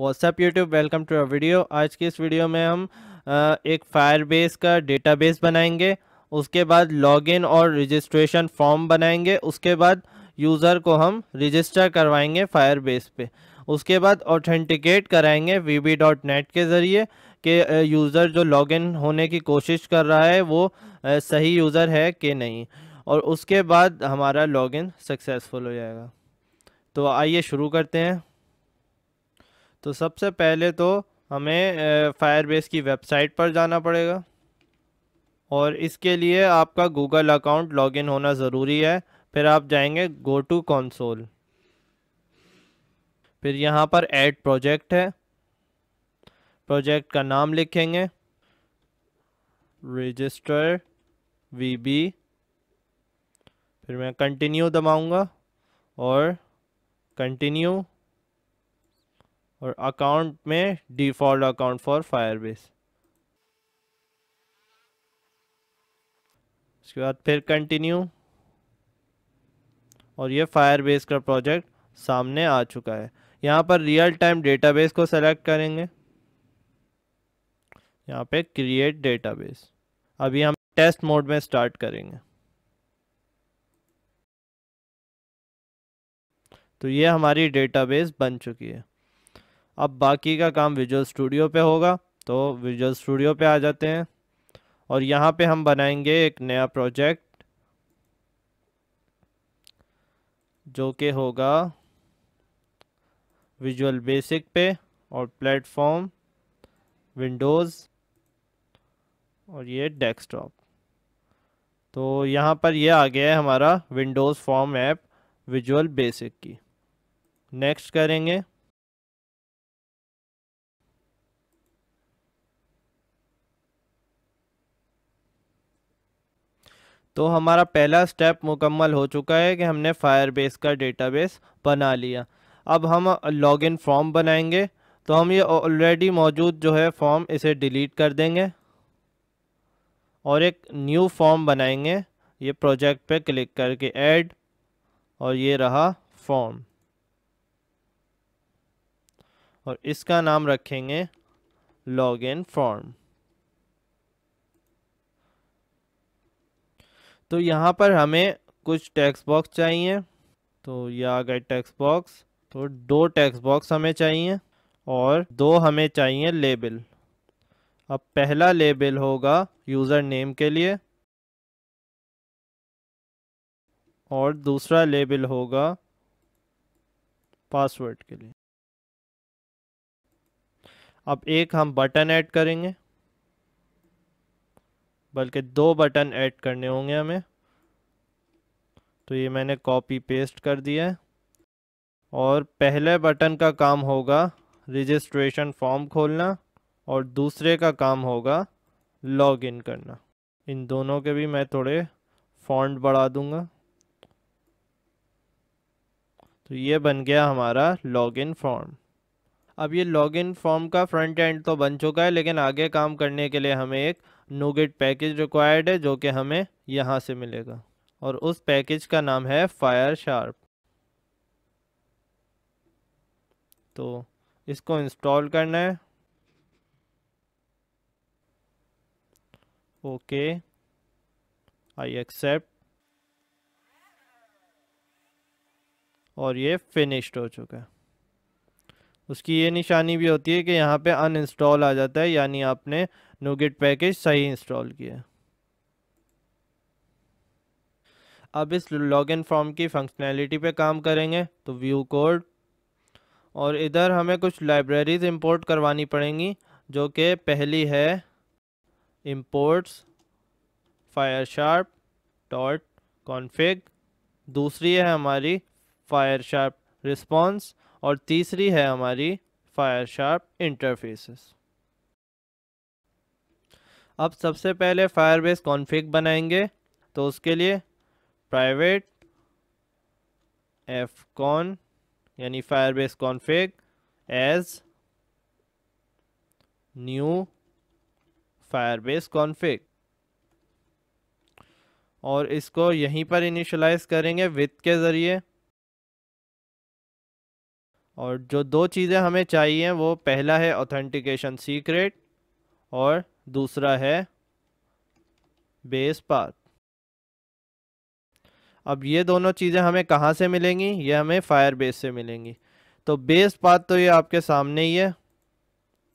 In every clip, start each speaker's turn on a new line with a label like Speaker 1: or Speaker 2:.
Speaker 1: WhatsApp YouTube welcome to a video आज की इस वीडियो में हम एक फायरबेस का डेटाबेस बनाएंगे उसके बाद लॉगिन और रजिस्ट्रेशन फॉर्म बनाएंगे उसके बाद यूज़र को हम रजिस्टर करवाएंगे फायरबेस पे उसके बाद ऑथेंटिकेट कराएंगे वी डॉट नेट के ज़रिए कि यूज़र जो लॉगिन होने की कोशिश कर रहा है वो सही यूज़र है कि नहीं और उसके बाद हमारा लॉगिन सक्सेसफुल हो जाएगा तो आइए शुरू करते हैं तो सबसे पहले तो हमें फायरबेस की वेबसाइट पर जाना पड़ेगा और इसके लिए आपका गूगल अकाउंट लॉगिन होना ज़रूरी है फिर आप जाएंगे गो टू कॉन्सोल फिर यहाँ पर ऐड प्रोजेक्ट है प्रोजेक्ट का नाम लिखेंगे रजिस्टर वी बी फिर मैं कंटिन्यू दबाऊंगा और कंटिन्यू और अकाउंट में डिफ़ॉल्ट अकाउंट फॉर फायरबेस उसके बाद फिर कंटिन्यू और ये फायरबेस का प्रोजेक्ट सामने आ चुका है यहाँ पर रियल टाइम डेटाबेस को सेलेक्ट करेंगे यहाँ पे क्रिएट डेटाबेस अभी हम टेस्ट मोड में स्टार्ट करेंगे तो ये हमारी डेटाबेस बन चुकी है अब बाकी का काम विजुअल स्टूडियो पे होगा तो विजुअल स्टूडियो पे आ जाते हैं और यहाँ पे हम बनाएंगे एक नया प्रोजेक्ट जो कि होगा विजुअल बेसिक पे और प्लेटफॉर्म विंडोज़ और ये डेस्कटॉप तो यहाँ पर ये आ गया है हमारा Windows form app Visual Basic की नेक्स्ट करेंगे तो हमारा पहला स्टेप मुकम्मल हो चुका है कि हमने फायरबेस का डेटाबेस बना लिया अब हम लॉगिन फॉर्म बनाएंगे तो हम ये ऑलरेडी मौजूद जो है फॉर्म इसे डिलीट कर देंगे और एक न्यू फॉर्म बनाएंगे ये प्रोजेक्ट पे क्लिक करके ऐड और ये रहा फॉर्म और इसका नाम रखेंगे लॉगिन फॉर्म तो यहाँ पर हमें कुछ टेक्स्ट बॉक्स चाहिए तो ये आ गए टेक्स्ट बॉक्स तो दो टेक्स्ट बॉक्स हमें चाहिए और दो हमें चाहिए लेबल अब पहला लेबल होगा यूज़र नेम के लिए और दूसरा लेबल होगा पासवर्ड के लिए अब एक हम बटन ऐड करेंगे बल्कि दो बटन ऐड करने होंगे हमें तो ये मैंने कॉपी पेस्ट कर दिया है और पहले बटन का काम होगा रजिस्ट्रेशन फॉर्म खोलना और दूसरे का काम होगा लॉग इन करना इन दोनों के भी मैं थोड़े फॉन्ट बढ़ा दूंगा तो ये बन गया हमारा लॉगिन फॉर्म अब ये लॉगिन फॉर्म का फ्रंट एंड तो बन चुका है लेकिन आगे काम करने के लिए हमें एक नोगेट पैकेज रिक्वायर्ड है जो कि हमें यहाँ से मिलेगा और उस पैकेज का नाम है फायर शार्प तो इसको इंस्टॉल करना है ओके आई एक्सेप्ट और ये फिनिश्ड हो चुका है उसकी ये निशानी भी होती है कि यहाँ पे अनइंस्टॉल आ जाता है यानी आपने नोगेट पैकेज सही इंस्टॉल किया अब इस लॉगिन फॉर्म की फंक्शनैलिटी पे काम करेंगे तो व्यू कोड और इधर हमें कुछ लाइब्रेरीज़ इंपोर्ट करवानी पड़ेंगी जो कि पहली है imports fire sharp dot config दूसरी है हमारी फायर शार्प रिस्पॉन्स और तीसरी है हमारी फायर शार्प इंटरफेस अब सबसे पहले फायरबेस कॉन्फ़िग बनाएंगे तो उसके लिए प्राइवेट एफ कॉन यानी Firebase config as new Firebase config और इसको यहीं पर इनिशलाइज करेंगे विथ के ज़रिए और जो दो चीज़ें हमें चाहिए वो पहला है ऑथेंटिकेशन सीक्रेट और दूसरा है बेस पाथ अब ये दोनों चीज़ें हमें कहाँ से मिलेंगी ये हमें फायर बेस से मिलेंगी तो बेस पाथ तो ये आपके सामने ही है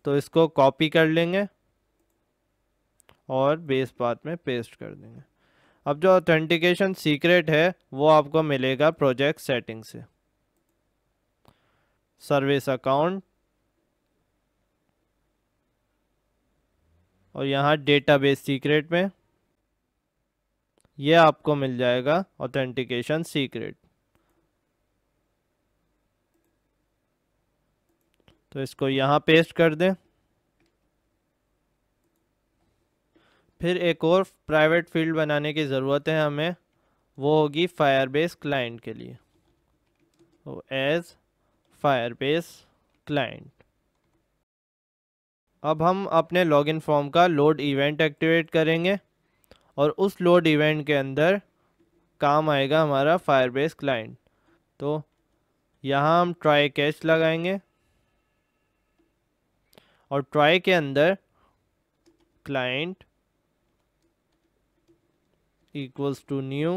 Speaker 1: तो इसको कॉपी कर लेंगे और बेस पाथ में पेस्ट कर देंगे अब जो ऑथेंटिकेशन सीक्रेट है वो आपको मिलेगा प्रोजेक्ट सेटिंग से सर्विस अकाउंट और यहाँ डेटाबेस सीक्रेट में यह आपको मिल जाएगा ऑथेंटिकेशन सीक्रेट तो इसको यहाँ पेस्ट कर दें फिर एक और प्राइवेट फील्ड बनाने की ज़रूरत है हमें वो होगी फायरबेस क्लाइंट के लिए एज़ तो फायरबेस क्लाइंट अब हम अपने लॉगिन फॉर्म का लोड इवेंट एक्टिवेट करेंगे और उस लोड इवेंट के अंदर काम आएगा हमारा फायरबेस क्लाइंट तो यहाँ हम ट्राई कैच लगाएंगे और ट्राई के अंदर client equals to new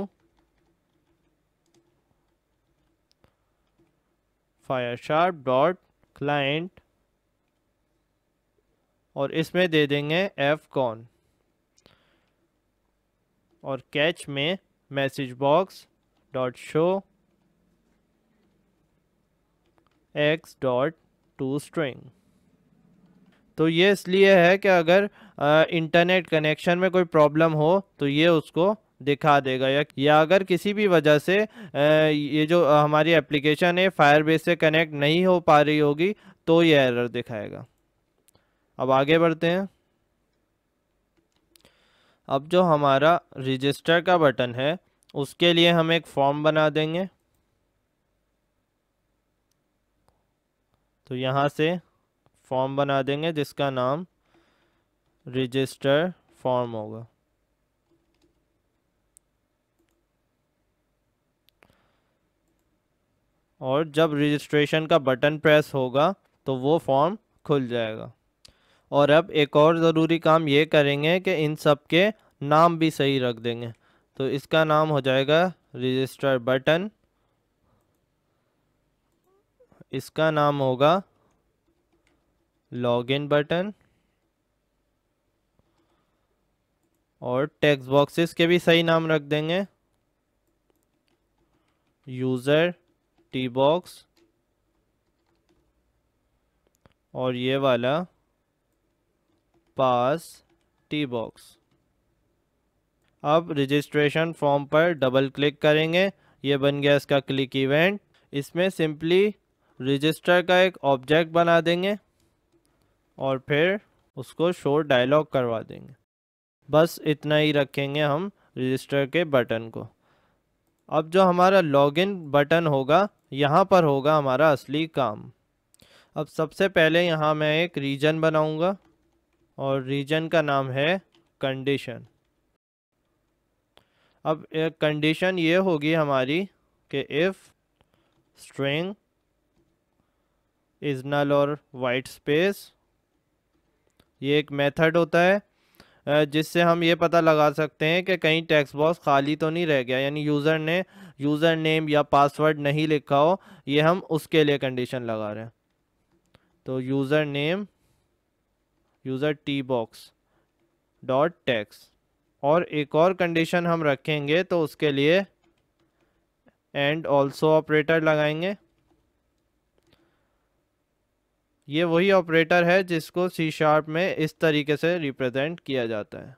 Speaker 1: FireSharp dot client और इसमें दे देंगे एफ कॉन और कैच में message box dot show X dot to string तो ये इसलिए है कि अगर इंटरनेट कनेक्शन में कोई प्रॉब्लम हो तो ये उसको दिखा देगा या, या अगर किसी भी वजह से ये जो हमारी एप्लीकेशन है फायरबेस से कनेक्ट नहीं हो पा रही होगी तो ये एरर दिखाएगा अब आगे बढ़ते हैं अब जो हमारा रजिस्टर का बटन है उसके लिए हम एक फॉर्म बना देंगे तो यहाँ से फॉर्म बना देंगे जिसका नाम रजिस्टर फॉर्म होगा और जब रजिस्ट्रेशन का बटन प्रेस होगा तो वो फॉर्म खुल जाएगा और अब एक और ज़रूरी काम ये करेंगे कि इन सब के नाम भी सही रख देंगे तो इसका नाम हो जाएगा रजिस्टर बटन इसका नाम होगा लॉगिन बटन और टेक्स्ट बॉक्सेस के भी सही नाम रख देंगे यूज़र टी बॉक्स और ये वाला पास टी बॉक्स अब रजिस्ट्रेशन फॉर्म पर डबल क्लिक करेंगे ये बन गया इसका क्लिक इवेंट इसमें सिंपली रजिस्टर का एक ऑब्जेक्ट बना देंगे और फिर उसको शो डायलॉग करवा देंगे बस इतना ही रखेंगे हम रजिस्टर के बटन को अब जो हमारा लॉगिन बटन होगा यहाँ पर होगा हमारा असली काम अब सबसे पहले यहाँ मैं एक रीजन बनाऊँगा और रीजन का नाम है कंडीशन अब कंडीशन ये होगी हमारी कि इफ़ स्ट्रिंग इज नल और वाइट स्पेस ये एक मेथड होता है जिससे हम ये पता लगा सकते हैं कि कहीं टेक्स्ट बॉक्स खाली तो नहीं रह गया यानी यूज़र ने यूज़र नेम या पासवर्ड नहीं लिखा हो ये हम उसके लिए कंडीशन लगा रहे हैं तो user name user T box dot text और एक और कंडीशन हम रखेंगे तो उसके लिए एंड ऑल्सो ऑपरेटर लगाएंगे ये वही ऑपरेटर है जिसको सी शार्प में इस तरीके से रिप्रेजेंट किया जाता है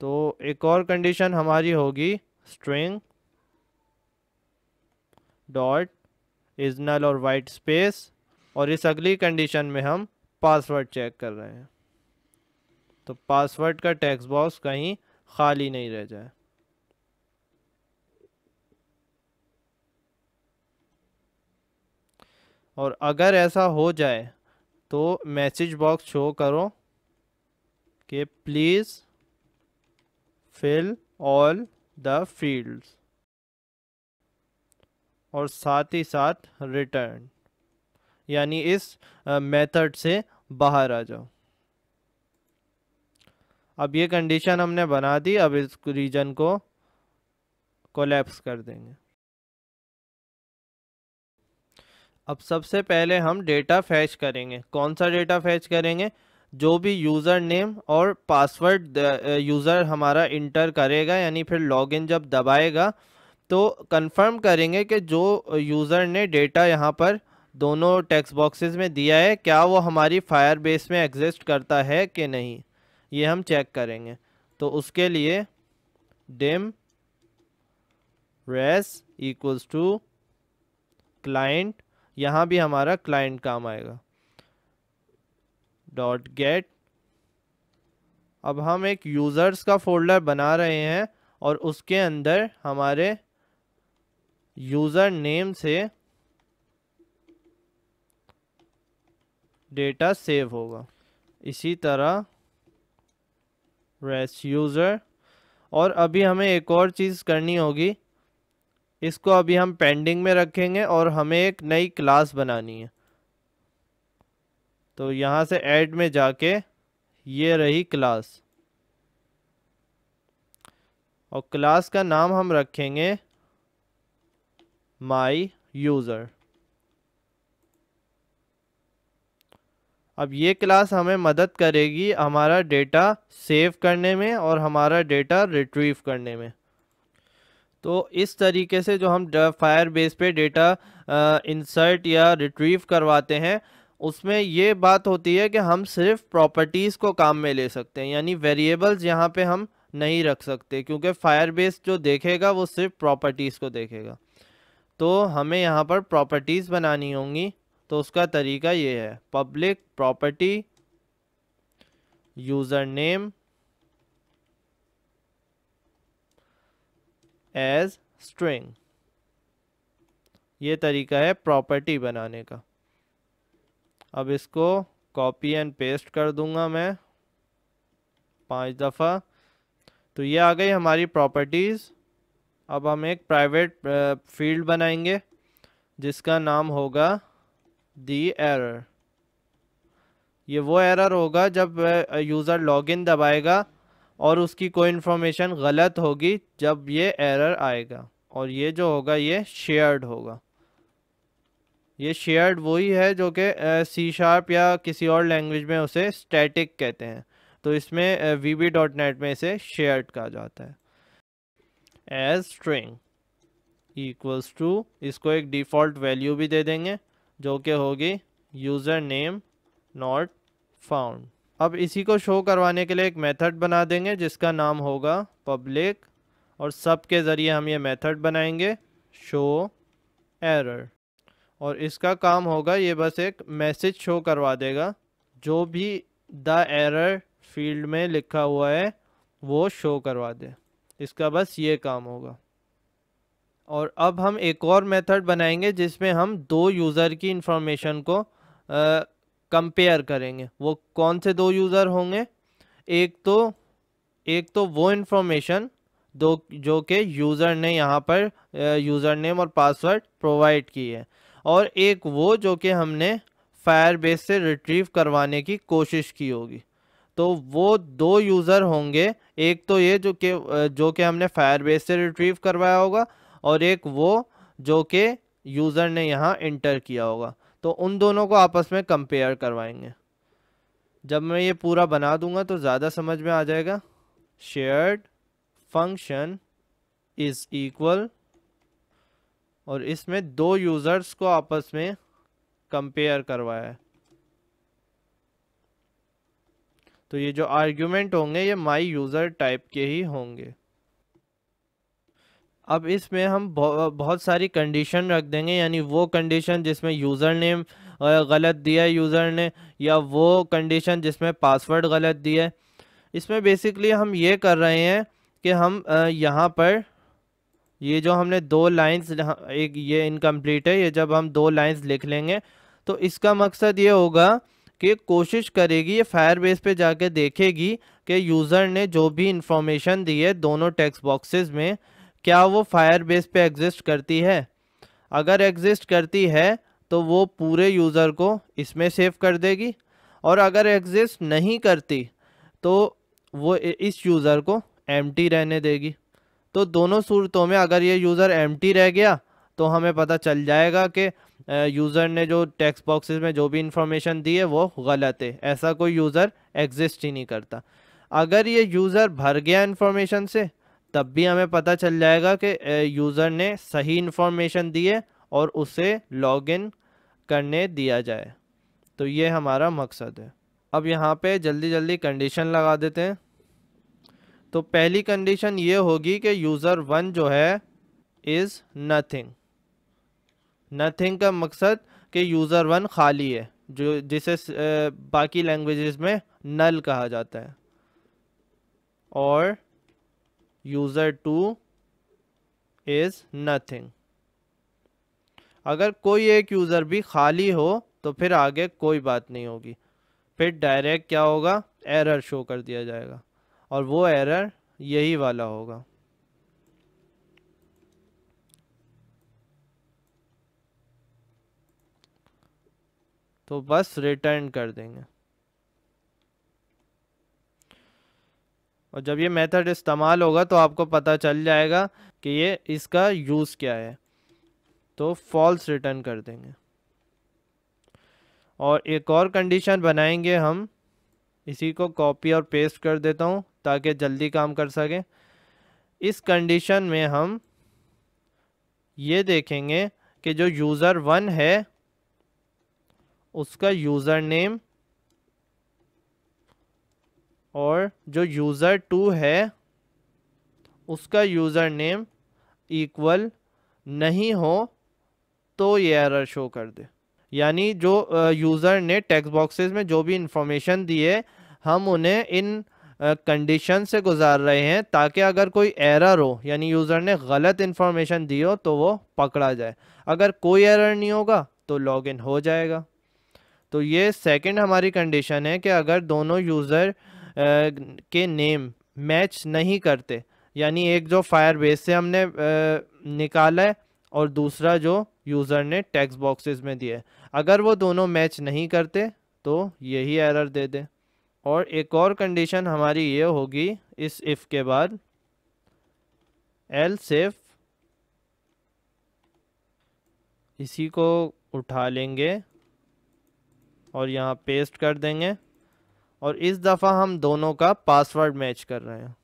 Speaker 1: तो एक और कंडीशन हमारी होगी स्ट्रिंग डॉट इज नल और वाइट स्पेस और इस अगली कंडीशन में हम पासवर्ड चेक कर रहे हैं तो पासवर्ड का टेक्स्ट बॉक्स कहीं खाली नहीं रह जाए और अगर ऐसा हो जाए तो मैसेज बॉक्स शो करो कि please fill all the fields और साथ ही साथ रिटर्न यानी इस मेथड से बाहर आ जाओ अब ये कंडीशन हमने बना दी अब इस रीजन को कोलैप्स कर देंगे अब सबसे पहले हम डेटा फैच करेंगे कौन सा डेटा फैच करेंगे जो भी यूज़र नेम और पासवर्ड यूज़र uh, हमारा इंटर करेगा यानी फिर लॉगिन जब दबाएगा तो कंफर्म करेंगे कि जो यूज़र ने डेटा यहाँ पर दोनों टेक्स्ट बॉक्सेस में दिया है क्या वो हमारी फायर बेस में एग्जिस्ट करता है कि नहीं ये हम चेक करेंगे तो उसके लिए dim res equals to client यहाँ भी हमारा क्लाइंट काम आएगा डॉट गेट अब हम एक यूज़र्स का फोल्डर बना रहे हैं और उसके अंदर हमारे यूज़र नेम से डेटा सेव होगा इसी तरह रेस यूज़र और अभी हमें एक और चीज़ करनी होगी इसको अभी हम पेंडिंग में रखेंगे और हमें एक नई क्लास बनानी है तो यहाँ से ऐड में जाके ये रही क्लास और क्लास का नाम हम रखेंगे माई यूज़र अब ये क्लास हमें मदद करेगी हमारा डेटा सेव करने में और हमारा डेटा रिट्रीव करने में तो इस तरीके से जो हम फायर बेस पे डेटा इंसर्ट या रिट्रीव करवाते हैं उसमें ये बात होती है कि हम सिर्फ प्रॉपर्टीज़ को काम में ले सकते हैं यानी वेरिएबल्स यहाँ पे हम नहीं रख सकते क्योंकि फायरबेस जो देखेगा वो सिर्फ प्रॉपर्टीज़ को देखेगा तो हमें यहाँ पर प्रॉपर्टीज़ बनानी होंगी तो उसका तरीका ये है public property user name as string ये तरीका है प्रॉपर्टी बनाने का अब इसको कॉपी एंड पेस्ट कर दूंगा मैं पांच दफ़ा तो ये आ गई हमारी प्रॉपर्टीज़ अब हम एक प्राइवेट फील्ड बनाएंगे जिसका नाम होगा दी एरर ये वो एरर होगा जब यूज़र लॉगिन दबाएगा और उसकी कोई इन्फॉर्मेशन गलत होगी जब ये एरर आएगा और ये जो होगा ये शेयर्ड होगा ये शेयर्ड वही है जो कि सी शार्प या किसी और लैंग्वेज में उसे स्टैटिक कहते हैं तो इसमें वी बी डॉट नेट में इसे शेयर्ड कहा जाता है एज स्ट्रिंग इक्वल्स टू इसको एक डिफ़ॉल्ट वैल्यू भी दे देंगे जो कि होगी यूज़र नेम नॉट फाउंड अब इसी को शो करवाने के लिए एक मेथड बना देंगे जिसका नाम होगा पब्लिक और सब के ज़रिए हम ये मेथड बनाएंगे शो एरर और इसका काम होगा ये बस एक मैसेज शो करवा देगा जो भी द एरर फील्ड में लिखा हुआ है वो शो करवा दे इसका बस ये काम होगा और अब हम एक और मेथड बनाएंगे जिसमें हम दो यूज़र की इंफॉर्मेशन को कंपेयर करेंगे वो कौन से दो यूज़र होंगे एक तो एक तो वो इन्फॉर्मेशन दो जो कि यूज़र ने यहाँ पर यूज़र नेम और पासवर्ड प्रोवाइड की है और एक वो जो कि हमने फायर बेस से रिट्रीव करवाने की कोशिश की होगी तो वो दो यूज़र होंगे एक तो ये जो कि जो कि हमने फायर बेस से रिट्रीव करवाया होगा और एक वो जो कि यूज़र ने यहाँ इंटर किया होगा तो उन दोनों को आपस में कंपेयर करवाएंगे जब मैं ये पूरा बना दूंगा तो ज़्यादा समझ में आ जाएगा शेयर्ड फंक्शन इज़ इक्वल और इसमें दो यूज़र्स को आपस में कंपेयर करवाया है तो ये जो आर्ग्यूमेंट होंगे ये माई यूज़र टाइप के ही होंगे अब इसमें हम बहुत सारी कंडीशन रख देंगे यानी वो कंडीशन जिसमें यूज़र नेम गलत दिया है यूज़र ने या वो कंडीशन जिसमें पासवर्ड गलत दिया है इसमें बेसिकली हम ये कर रहे हैं कि हम यहाँ पर ये जो हमने दो लाइंस एक ये इनकम्प्लीट है ये जब हम दो लाइंस लिख लेंगे तो इसका मकसद ये होगा कि कोशिश करेगी ये फायर बेस पर जाके देखेगी कि यूज़र ने जो भी इंफॉर्मेशन दी है दोनों टेक्स्ट बॉक्सेस में क्या वो फायर बेस पे एग्जिस्ट करती है अगर एग्जिस्ट करती है तो वो पूरे यूज़र को इसमें सेव कर देगी और अगर एग्जिस्ट नहीं करती तो वो इस यूज़र को एम्प्टी रहने देगी तो दोनों सूरतों में अगर ये यूज़र एम रह गया तो हमें पता चल जाएगा कि यूज़र ने जो टेक्स्ट बॉक्सेस में जो भी इंफॉर्मेशन दी है वो गलत है ऐसा कोई यूज़र एग्जिस्ट ही नहीं करता अगर ये यूज़र भर गया इन्फॉर्मेशन से तब भी हमें पता चल जाएगा कि यूज़र ने सही इन्फॉर्मेशन दी है और उसे लॉगिन करने दिया जाए तो ये हमारा मकसद है अब यहाँ पे जल्दी जल्दी कंडीशन लगा देते हैं तो पहली कंडीशन ये होगी कि यूज़र वन जो है इज़ नथिंग नथिंग का मकसद कि यूज़र वन खाली है जो जिसे बाकी लैंग्वेजेस में नल कहा जाता है और यूज़र टू इज़ नथिंग अगर कोई एक यूज़र भी खाली हो तो फिर आगे कोई बात नहीं होगी फिर डायरेक्ट क्या होगा एरर शो कर दिया जाएगा और वो एरर यही वाला होगा तो बस रिटर्न कर देंगे और जब ये मेथड इस्तेमाल होगा तो आपको पता चल जाएगा कि ये इसका यूज़ क्या है तो फॉल्स रिटर्न कर देंगे और एक और कंडीशन बनाएंगे हम इसी को कॉपी और पेस्ट कर देता हूँ ताकि जल्दी काम कर सकें इस कंडीशन में हम ये देखेंगे कि जो यूज़र वन है उसका यूज़र नेम और जो यूज़र टू है उसका यूज़र नेम इक्वल नहीं हो तो ये एरर शो कर दे यानी जो यूज़र ने टेक्स्ट बॉक्सेस में जो भी इंफॉर्मेशन दी है हम उन्हें इन कंडीशन से गुजार रहे हैं ताकि अगर कोई एरर हो यानी यूज़र ने गलत इन्फॉर्मेशन दी हो तो वो पकड़ा जाए अगर कोई एरर नहीं होगा तो लॉगिन हो जाएगा तो ये सेकंड हमारी कंडीशन है कि अगर दोनों यूज़र के नेम मैच नहीं करते यानी एक जो फायर बेस से हमने निकाला है और दूसरा जो यूज़र ने टेक्स्ट बॉक्सेस में दिए अगर वो दोनों मैच नहीं करते तो यही एरर दे दें और एक और कंडीशन हमारी ये होगी इस इफ़ के बाद एल सेफ इसी को उठा लेंगे और यहाँ पेस्ट कर देंगे और इस दफ़ा हम दोनों का पासवर्ड मैच कर रहे हैं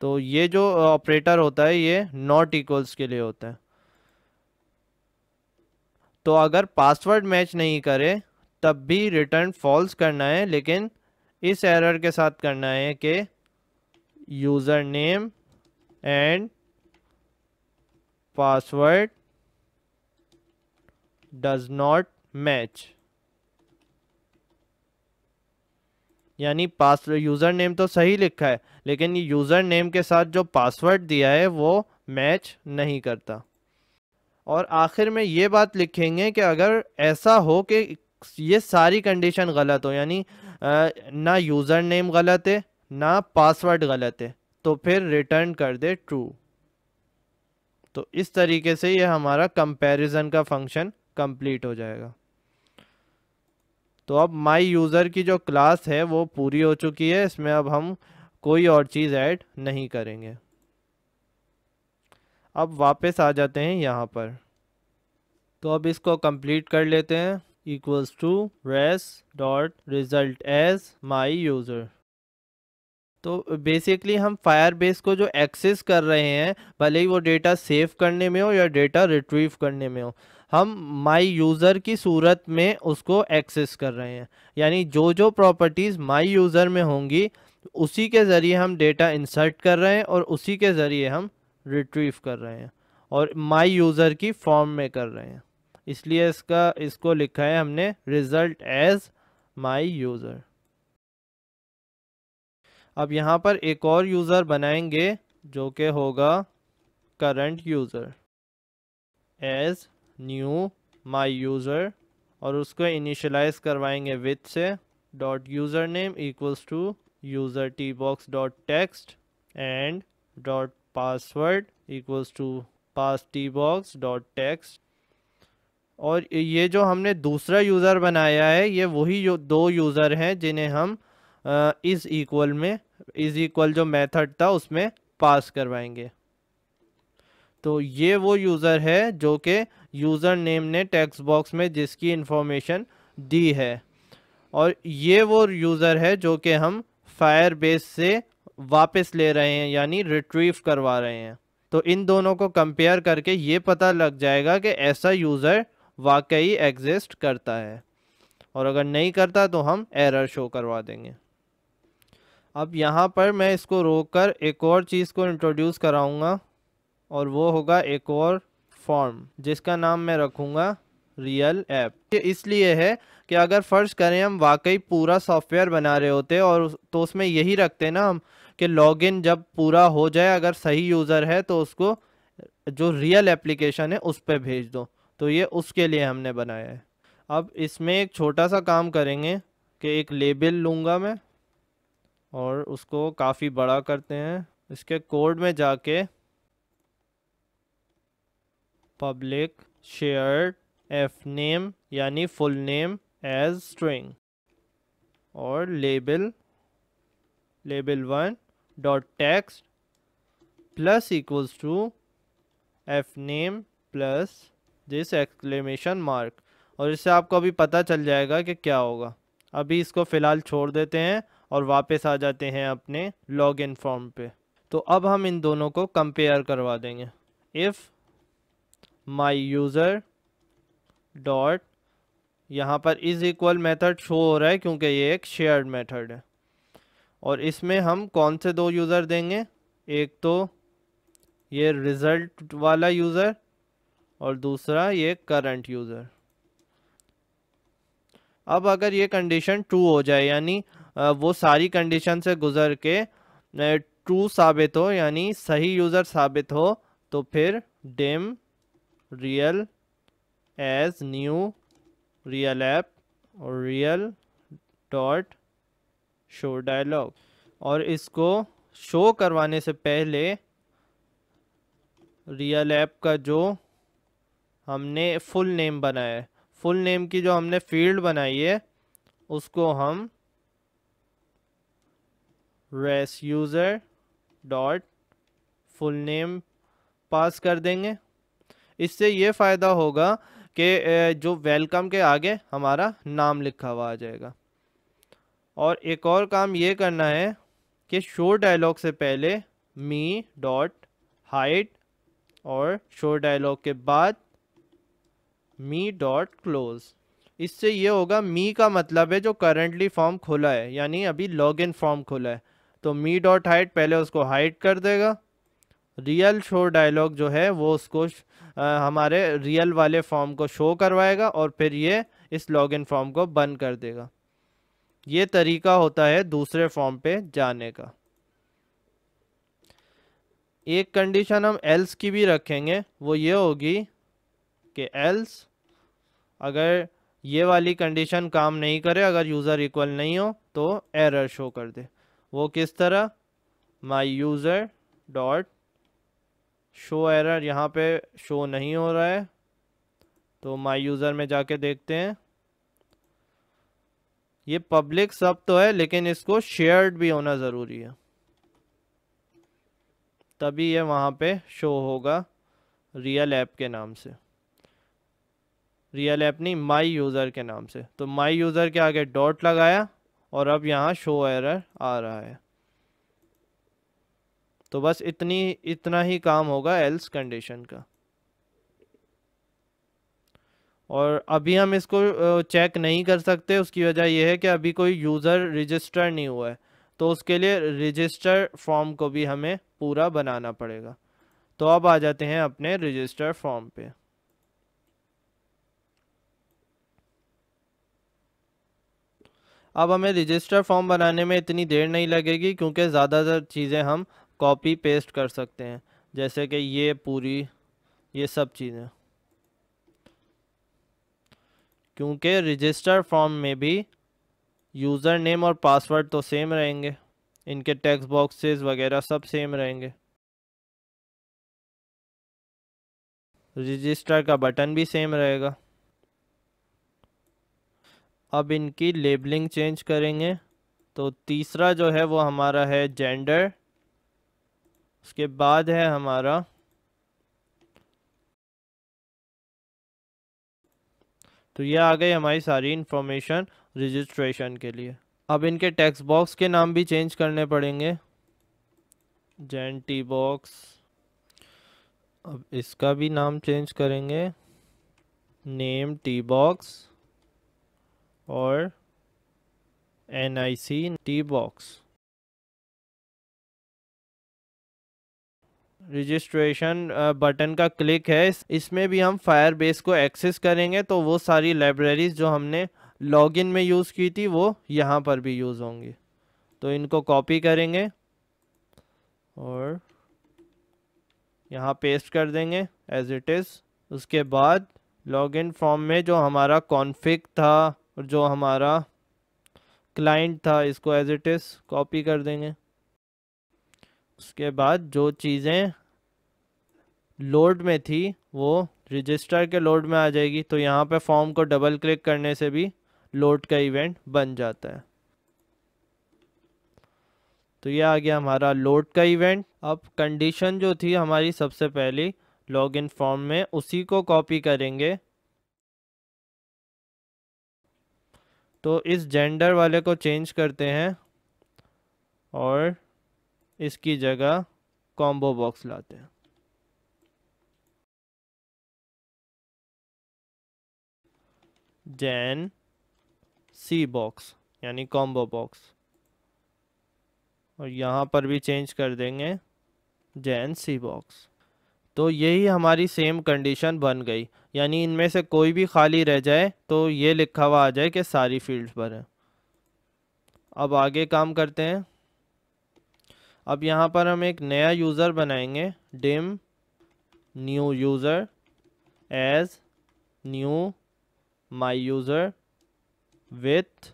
Speaker 1: तो ये जो ऑपरेटर होता है ये नॉट इक्वल्स के लिए होता है तो अगर पासवर्ड मैच नहीं करे तब भी रिटर्न फॉल्स करना है लेकिन इस एरर के साथ करना है कि user name and password does not match यानी पासवर्ड यूज़र नेम तो सही लिखा है लेकिन यूज़र नेम के साथ जो पासवर्ड दिया है वो मैच नहीं करता और आखिर में ये बात लिखेंगे कि अगर ऐसा हो कि ये सारी कंडीशन गलत हो यानी ना यूज़र नेम गलत है ना पासवर्ड गलत है तो फिर रिटर्न कर दे ट्रू तो इस तरीके से ये हमारा कंपैरिजन का फंक्शन कंप्लीट हो जाएगा तो अब माय यूज़र की जो क्लास है वो पूरी हो चुकी है इसमें अब हम कोई और चीज़ ऐड नहीं करेंगे अब वापस आ जाते हैं यहाँ पर तो अब इसको कंप्लीट कर लेते हैं equals to res dot result as my user तो बेसिकली हम फायरबेस को जो एक्सेस कर रहे हैं भले ही वो डेटा सेव करने में हो या डेटा रिट्रीव करने में हो हम माई यूज़र की सूरत में उसको एक्सेस कर रहे हैं यानी जो जो प्रॉपर्टीज़ माई यूज़र में होंगी उसी के ज़रिए हम डेटा इंसर्ट कर रहे हैं और उसी के ज़रिए हम रिट्रीव कर रहे हैं और माई यूज़र की फॉर्म में कर रहे हैं इसलिए इसका इसको लिखा है हमने रिजल्ट एज माई यूज़र अब यहाँ पर एक और यूज़र बनाएंगे जो कि होगा current user as new my user और उसको इनिशलाइज करवाएंगे विथ से dot user name equals to user T box dot text and dot password equals to pass T box dot text और ये जो हमने दूसरा यूज़र बनाया है ये वही जो दो यूज़र हैं जिन्हें हम इस इक्वल में इस इक्वल जो मेथड था उसमें पास करवाएंगे तो ये वो यूज़र है जो कि यूज़र नेम ने टेक्स्ट बॉक्स में जिसकी इन्फॉर्मेशन दी है और ये वो यूज़र है जो कि हम फायर बेस से वापस ले रहे हैं यानी रिट्रीव करवा रहे हैं तो इन दोनों को कंपेयर करके ये पता लग जाएगा कि ऐसा यूज़र वाकई एग्जिस्ट करता है और अगर नहीं करता तो हम एरर शो करवा देंगे अब यहाँ पर मैं इसको रोककर एक और चीज़ को इंट्रोड्यूस कराऊंगा और वो होगा एक और फॉर्म जिसका नाम मैं रखूँगा रियल ऐप ये इसलिए है कि अगर फ़र्ज करें हम वाकई पूरा सॉफ्टवेयर बना रहे होते और तो उसमें यही रखते ना हम कि लॉगिन जब पूरा हो जाए अगर सही यूज़र है तो उसको जो रियल एप्लीकेशन है उस पर भेज दो तो ये उसके लिए हमने बनाया है अब इसमें एक छोटा सा काम करेंगे कि एक लेबल लूँगा मैं और उसको काफ़ी बड़ा करते हैं इसके कोड में जाके पब्लिक शेयर एफ नेम यानी फुल नेम एज स्ट्रिंग और label label one dot text plus equals to f name plus this exclamation mark और इससे आपको अभी पता चल जाएगा कि क्या होगा अभी इसको फ़िलहाल छोड़ देते हैं और वापस आ जाते हैं अपने लॉग इन फॉर्म पर तो अब हम इन दोनों को कंपेयर करवा देंगे इफ़ माई यूज़र डॉट यहाँ पर इज़ इक्वल मेथड शो हो रहा है क्योंकि ये एक शेयर्ड मेथड है और इसमें हम कौन से दो यूज़र देंगे एक तो ये रिज़ल्ट वाला यूज़र और दूसरा ये करंट यूज़र अब अगर ये कंडीशन ट्रू हो जाए यानी वो सारी कंडीशन से गुज़र के ट्रू साबित हो यानी सही यूज़र साबित हो तो फिर dim real as new real app और रियल डॉट शो डायलॉग और इसको शो करवाने से पहले रियल ऐप का जो हमने फुल नेम बनाया है फुल नेम की जो हमने फील्ड बनाई है उसको हम res user dot full name pass कर देंगे इससे ये फ़ायदा होगा कि जो वेलकम के आगे हमारा नाम लिखा हुआ आ जाएगा और एक और काम ये करना है कि शो डायलॉग से पहले मी डॉट हाइट और शो डायलॉग के बाद मी डॉट क्लोज इससे ये होगा मी का मतलब है जो करंटली फॉर्म खुला है यानी अभी लॉग इन फॉर्म खुला है तो मी डॉट हाइट पहले उसको हाइट कर देगा रियल शो डायलॉग जो है वो उसको आ, हमारे रियल वाले फॉर्म को शो करवाएगा और फिर ये इस लॉगिन फॉर्म को बंद कर देगा ये तरीका होता है दूसरे फॉर्म पे जाने का एक कंडीशन हम एल्स की भी रखेंगे वो ये होगी कि एल्स अगर ये वाली कंडीशन काम नहीं करे अगर यूज़र इक्वल नहीं हो तो एरर शो कर दे वो किस तरह my user dot show error यहाँ पे शो नहीं हो रहा है तो माई यूज़र में जाके देखते हैं ये पब्लिक सब तो है लेकिन इसको शेयर्ड भी होना ज़रूरी है तभी ये वहाँ पे शो होगा रियल ऐप के नाम से रियल ऐप नहीं माई यूज़र के नाम से तो माई यूज़र के आगे डॉट लगाया और अब यहाँ शो एरर आ रहा है तो बस इतनी इतना ही काम होगा एल्स कंडीशन का और अभी हम इसको चेक नहीं कर सकते उसकी वजह यह है कि अभी कोई यूज़र रजिस्टर नहीं हुआ है तो उसके लिए रजिस्टर फॉर्म को भी हमें पूरा बनाना पड़ेगा तो अब आ जाते हैं अपने रजिस्टर फॉर्म पे अब हमें रजिस्टर फॉर्म बनाने में इतनी देर नहीं लगेगी क्योंकि ज़्यादातर चीज़ें हम कॉपी पेस्ट कर सकते हैं जैसे कि ये पूरी ये सब चीज़ें क्योंकि रजिस्टर फॉर्म में भी यूज़र नेम और पासवर्ड तो सेम रहेंगे इनके टेक्स्ट बॉक्सेस वगैरह सब सेम रहेंगे रजिस्टर का बटन भी सेम रहेगा अब इनकी लेबलिंग चेंज करेंगे तो तीसरा जो है वो हमारा है जेंडर उसके बाद है हमारा तो ये आ गई हमारी सारी इन्फॉर्मेशन रजिस्ट्रेशन के लिए अब इनके टेक्स बॉक्स के नाम भी चेंज करने पड़ेंगे जैन टी बॉक्स अब इसका भी नाम चेंज करेंगे नेम टी बॉक्स और N I C T box registration button uh, का क्लिक है इसमें भी हम फायरबेस को एक्सेस करेंगे तो वो सारी लाइब्रेरीज जो हमने लॉगिन में यूज़ की थी वो यहाँ पर भी यूज़ होंगी तो इनको कॉपी करेंगे और यहाँ पेस्ट कर देंगे एज इट इज़ उसके बाद लॉगिन फॉर्म में जो हमारा कॉन्फ़िग था और जो हमारा क्लाइंट था इसको एज इट इज़ कॉपी कर देंगे उसके बाद जो चीज़ें लोड में थी वो रजिस्टर के लोड में आ जाएगी तो यहाँ पे फॉर्म को डबल क्लिक करने से भी लोड का इवेंट बन जाता है तो ये आ गया हमारा लोड का इवेंट अब कंडीशन जो थी हमारी सबसे पहली लॉगिन फॉर्म में उसी को कॉपी करेंगे तो इस जेंडर वाले को चेंज करते हैं और इसकी जगह कॉम्बो बॉक्स लाते हैं जैन सी बॉक्स यानी कॉम्बो बॉक्स और यहाँ पर भी चेंज कर देंगे जैन सी बॉक्स तो यही हमारी सेम कंडीशन बन गई यानी इनमें से कोई भी खाली रह जाए तो ये लिखा हुआ आ जाए कि सारी फील्ड्स पर है अब आगे काम करते हैं अब यहाँ पर हम एक नया यूज़र बनाएंगे dim new user as new my user with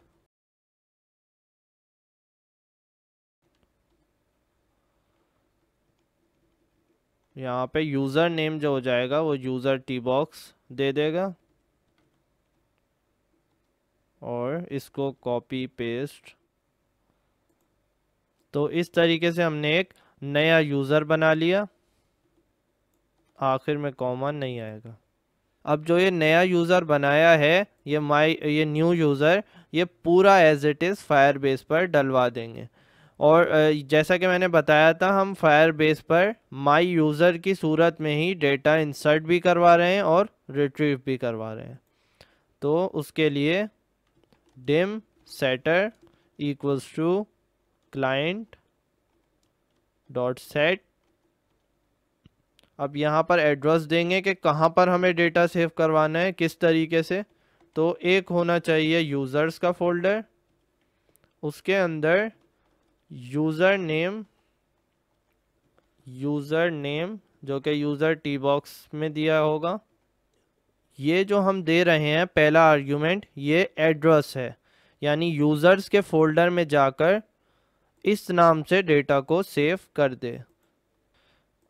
Speaker 1: यहाँ पे यूज़र नेम जो हो जाएगा वो यूज़र टी बॉक्स दे देगा और इसको कॉपी पेस्ट तो इस तरीके से हमने एक नया यूज़र बना लिया आखिर में कॉमन नहीं आएगा अब जो ये नया यूज़र बनाया है ये माई ये न्यू यूज़र ये पूरा as it is Firebase पर डलवा देंगे और जैसा कि मैंने बताया था हम फायर बेस पर माई यूज़र की सूरत में ही डेटा इंसर्ट भी करवा रहे हैं और रिट्रीव भी करवा रहे हैं तो उसके लिए dim setter equals to client dot set अब यहाँ पर एड्रेस देंगे कि कहाँ पर हमें डेटा सेव करवाना है किस तरीके से तो एक होना चाहिए यूज़र्स का फोल्डर उसके अंदर यूज़र नेम यूज़र नेम जो कि यूज़र टी बॉक्स में दिया होगा ये जो हम दे रहे हैं पहला आर्गुमेंट ये एड्रेस है यानी यूज़र्स के फोल्डर में जाकर इस नाम से डेटा को सेव कर दे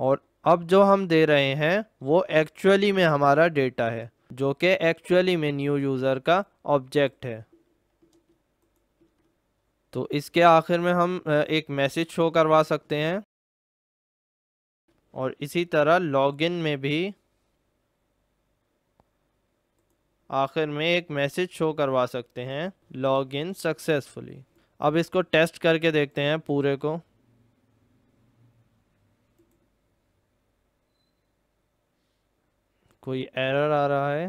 Speaker 1: और अब जो हम दे रहे हैं वो एक्चुअली में हमारा डेटा है जो कि एक्चुअली में न्यू यूज़र का ऑब्जेक्ट है तो इसके आखिर में हम एक मैसेज शो करवा सकते हैं और इसी तरह लॉगिन में भी आखिर में एक मैसेज शो करवा सकते हैं लॉगिन सक्सेसफुली अब इसको टेस्ट करके देखते हैं पूरे को कोई एरर आ रहा है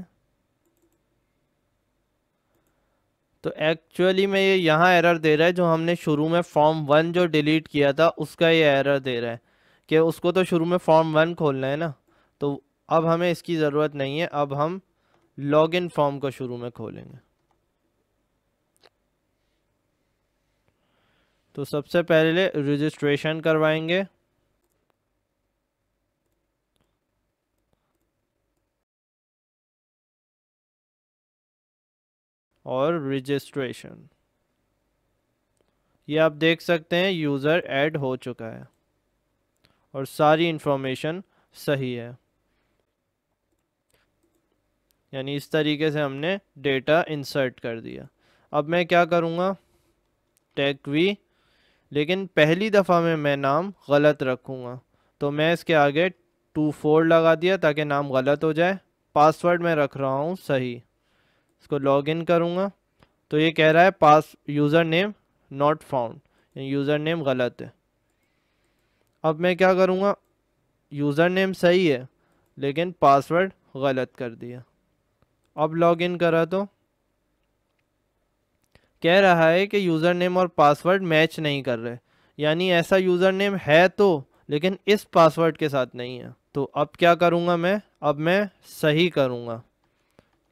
Speaker 1: तो एक्चुअली में ये यहाँ एरर दे रहा है जो हमने शुरू में फॉर्म वन जो डिलीट किया था उसका ये एरर दे रहा है कि उसको तो शुरू में फॉर्म वन खोलना है ना तो अब हमें इसकी ज़रूरत नहीं है अब हम लॉगिन फॉर्म को शुरू में खोलेंगे तो सबसे पहले रजिस्ट्रेशन करवाएंगे और रजिस्ट्रेशन ये आप देख सकते हैं यूज़र ऐड हो चुका है और सारी इन्फॉर्मेशन सही है यानी इस तरीके से हमने डेटा इंसर्ट कर दिया अब मैं क्या करूँगा टेक वी लेकिन पहली दफ़ा में मैं नाम गलत रखूँगा तो मैं इसके आगे टू फोर लगा दिया ताकि नाम गलत हो जाए पासवर्ड मैं रख रहा हूँ सही इसको लॉग इन करूँगा तो ये कह रहा है pass user name not found user name गलत है अब मैं क्या करूँगा यूज़र नेम सही है लेकिन पासवर्ड गलत कर दिया अब लॉग इन करा तो कह रहा है कि यूज़र नेम और पासवर्ड मैच नहीं कर रहे यानी ऐसा यूज़र नेम है तो लेकिन इस पासवर्ड के साथ नहीं है तो अब क्या करूँगा मैं अब मैं सही करूँगा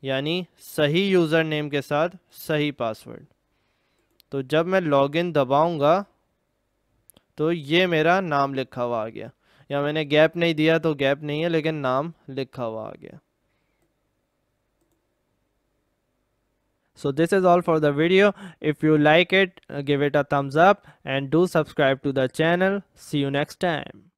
Speaker 1: यानी सही यूज़र नेम के साथ सही पासवर्ड तो जब मैं लॉगिन दबाऊंगा तो ये मेरा नाम लिखा हुआ आ गया या मैंने गैप नहीं दिया तो गैप नहीं है लेकिन नाम लिखा हुआ आ गया so this is all for the video if you like it uh, give it a thumbs up and do subscribe to the channel see you next time